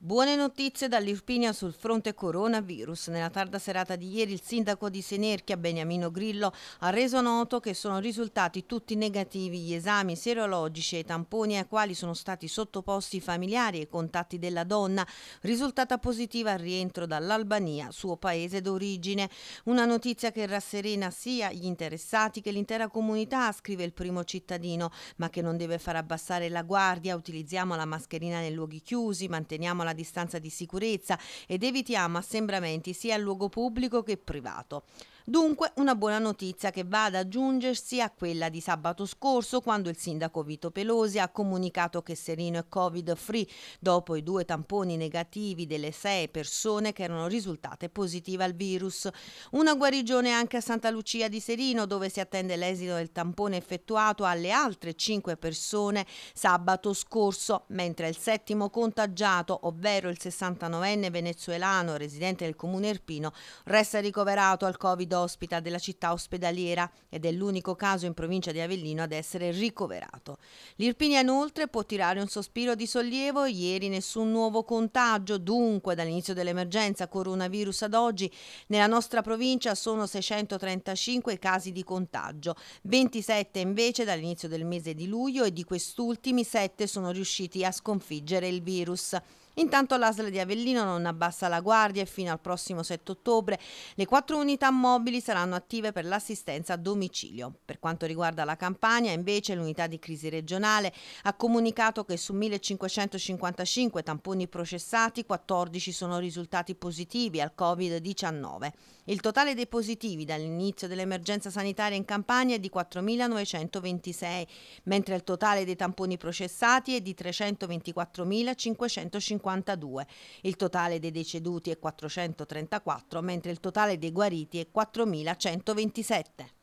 Buone notizie dall'Irpinia sul fronte coronavirus. Nella tarda serata di ieri il sindaco di Senerchia, Beniamino Grillo, ha reso noto che sono risultati tutti negativi gli esami serologici e i tamponi ai quali sono stati sottoposti i familiari e i contatti della donna, risultata positiva al rientro dall'Albania, suo paese d'origine. Una notizia che rasserena sia gli interessati che l'intera comunità, scrive il primo cittadino, ma che non deve far abbassare la guardia. Utilizziamo la mascherina nei luoghi chiusi, manteniamo la la distanza di sicurezza ed evitiamo assembramenti sia a luogo pubblico che privato. Dunque una buona notizia che va ad aggiungersi a quella di sabato scorso quando il sindaco Vito Pelosi ha comunicato che Serino è covid free dopo i due tamponi negativi delle sei persone che erano risultate positive al virus. Una guarigione anche a Santa Lucia di Serino dove si attende l'esito del tampone effettuato alle altre cinque persone sabato scorso, mentre il settimo contagiato, ovvero il 69enne venezuelano residente del comune Erpino, resta ricoverato al covid-19 ospita della città ospedaliera ed è l'unico caso in provincia di Avellino ad essere ricoverato. L'Irpinia inoltre può tirare un sospiro di sollievo, ieri nessun nuovo contagio, dunque dall'inizio dell'emergenza coronavirus ad oggi nella nostra provincia sono 635 casi di contagio, 27 invece dall'inizio del mese di luglio e di quest'ultimi 7 sono riusciti a sconfiggere il virus. Intanto l'ASL di Avellino non abbassa la guardia e fino al prossimo 7 ottobre le quattro unità mobili saranno attive per l'assistenza a domicilio. Per quanto riguarda la Campania, invece, l'unità di crisi regionale ha comunicato che su 1555 tamponi processati, 14 sono risultati positivi al Covid-19. Il totale dei positivi dall'inizio dell'emergenza sanitaria in Campania è di 4.926, mentre il totale dei tamponi processati è di 324.550. 52. Il totale dei deceduti è 434, mentre il totale dei guariti è 4.127.